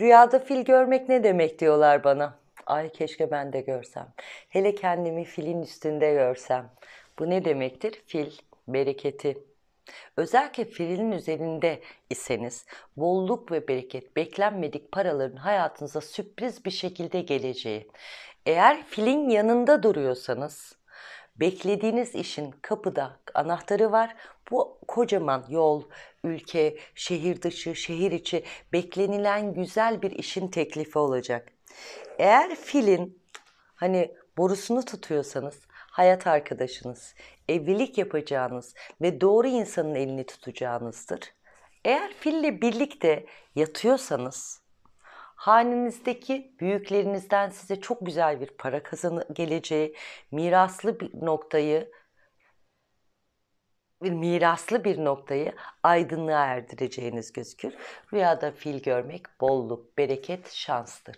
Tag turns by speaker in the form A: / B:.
A: Rüyada fil görmek ne demek diyorlar bana. Ay keşke ben de görsem. Hele kendimi filin üstünde görsem. Bu ne demektir? Fil bereketi. Özellikle filin üzerinde iseniz bolluk ve bereket beklenmedik paraların hayatınıza sürpriz bir şekilde geleceği. Eğer filin yanında duruyorsanız beklediğiniz işin kapıda anahtarı var. Bu kocaman yol, ülke, şehir dışı, şehir içi beklenilen güzel bir işin teklifi olacak. Eğer filin hani borusunu tutuyorsanız hayat arkadaşınız, evlilik yapacağınız ve doğru insanın elini tutacağınızdır. Eğer fille birlikte yatıyorsanız hanenizdeki büyüklerinizden size çok güzel bir para kazanı geleceği, miraslı bir noktayı bir miraslı bir noktayı aydınlığa erdireceğiniz gözükür. Rüyada fil görmek bolluk, bereket, şanstır.